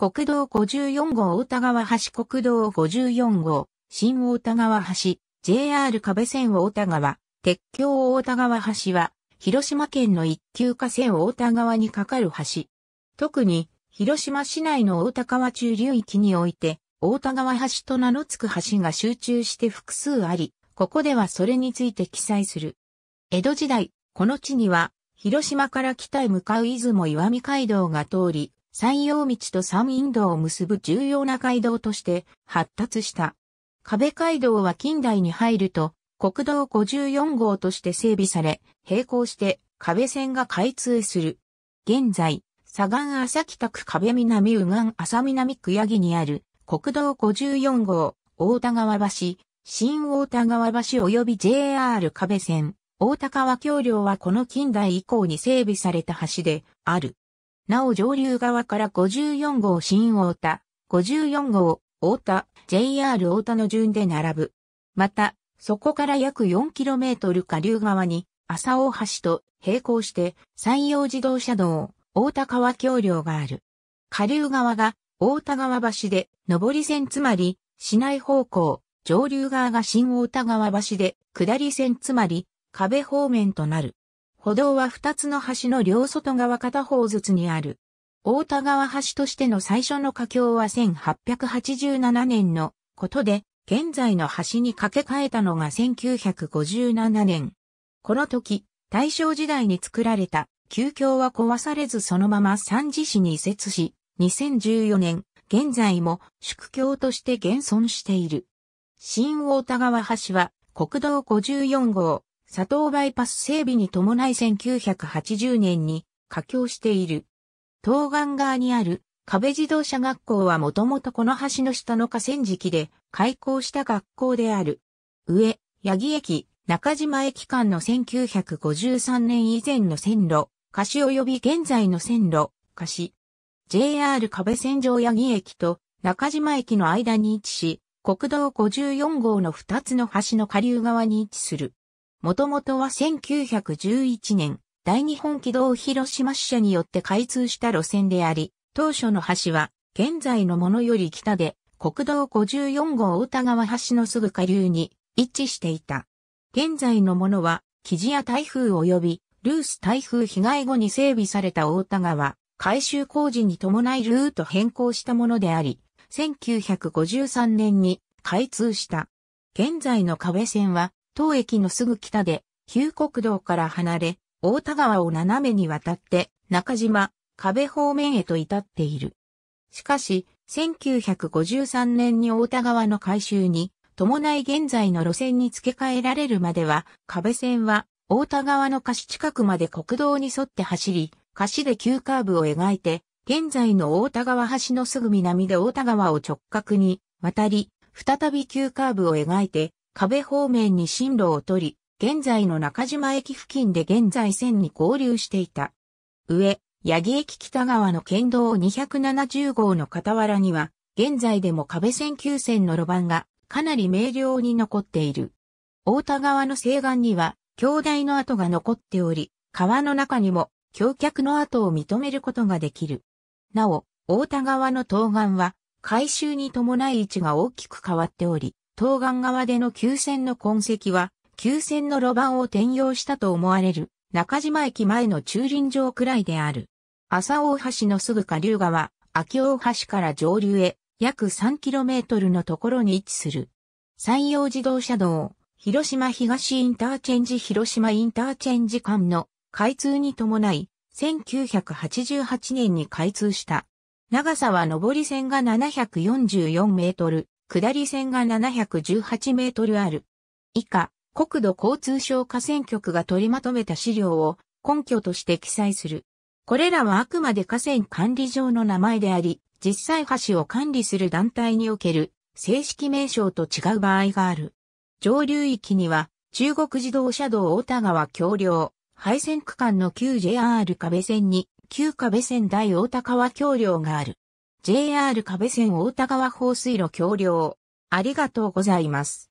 国道54号大田川橋国道54号、新大田川橋、JR 壁線大田川、鉄橋大田川橋は、広島県の一級河川大田川に架かる橋。特に、広島市内の大田川中流域において、大田川橋と名の付く橋が集中して複数あり、ここではそれについて記載する。江戸時代、この地には、広島から北へ向かう出雲岩見街道が通り、山陽道と山陰道を結ぶ重要な街道として発達した。壁街道は近代に入ると国道54号として整備され、並行して壁線が開通する。現在、左岸浅北区壁南右岸浅南区八木にある国道54号、大田川橋、新大田川橋及び JR 壁線、大田川橋梁はこの近代以降に整備された橋である。なお上流側から54号新大田、54号大田、JR 大田の順で並ぶ。また、そこから約 4km 下流側に、浅大橋と並行して山陽自動車道、大田川橋梁がある。下流側が大田川橋で、上り線つまり、市内方向、上流側が新大田川橋で、下り線つまり、壁方面となる。歩道は二つの橋の両外側片方ずつにある。大田川橋としての最初の架橋は1887年のことで、現在の橋に架け替えたのが1957年。この時、大正時代に作られた旧橋は壊されずそのまま三次市に移設し、2014年、現在も宿橋として現存している。新大田川橋は国道54号、佐藤バイパス整備に伴い1980年に架境している。東岸側にある壁自動車学校はもともとこの橋の下の河川敷で開校した学校である。上、八木駅、中島駅間の1953年以前の線路、貸及び現在の線路、貸 JR 壁線上八木駅と中島駅の間に位置し、国道54号の2つの橋の下流側に位置する。もともとは1911年、大日本軌道広島支社によって開通した路線であり、当初の橋は、現在のものより北で、国道54号大田川橋のすぐ下流に位置していた。現在のものは、キジや台風及び、ルース台風被害後に整備された大田川、改修工事に伴いルート変更したものであり、1953年に開通した。現在の壁線は、当駅のすぐ北で、旧国道から離れ、大田川を斜めに渡って、中島、壁方面へと至っている。しかし、1953年に大田川の改修に、伴い現在の路線に付け替えられるまでは、壁線は、大田川の橋近くまで国道に沿って走り、橋で急カーブを描いて、現在の大田川橋のすぐ南で大田川を直角に渡り、再び急カーブを描いて、壁方面に進路を取り、現在の中島駅付近で現在線に合流していた。上、八木駅北側の県道270号の傍らには、現在でも壁線急線の路盤がかなり明瞭に残っている。大田川の西岸には、京大の跡が残っており、川の中にも橋脚の跡を認めることができる。なお、大田川の東岸は、改修に伴い位置が大きく変わっており、東岸側での急線の痕跡は、急線の路盤を転用したと思われる、中島駅前の駐輪場くらいである。朝大橋のすぐ下流側、秋大橋から上流へ約 3km のところに位置する。山陽自動車道、広島東インターチェンジ広島インターチェンジ間の開通に伴い、1988年に開通した。長さは上り線が744メートル、下り線が718メートルある。以下、国土交通省河川局が取りまとめた資料を根拠として記載する。これらはあくまで河川管理上の名前であり、実際橋を管理する団体における正式名称と違う場合がある。上流域には中国自動車道大田川橋梁、廃線区間の旧 JR 壁線に旧壁線大大田川橋梁がある。JR 壁線大田川放水路橋梁。ありがとうございます。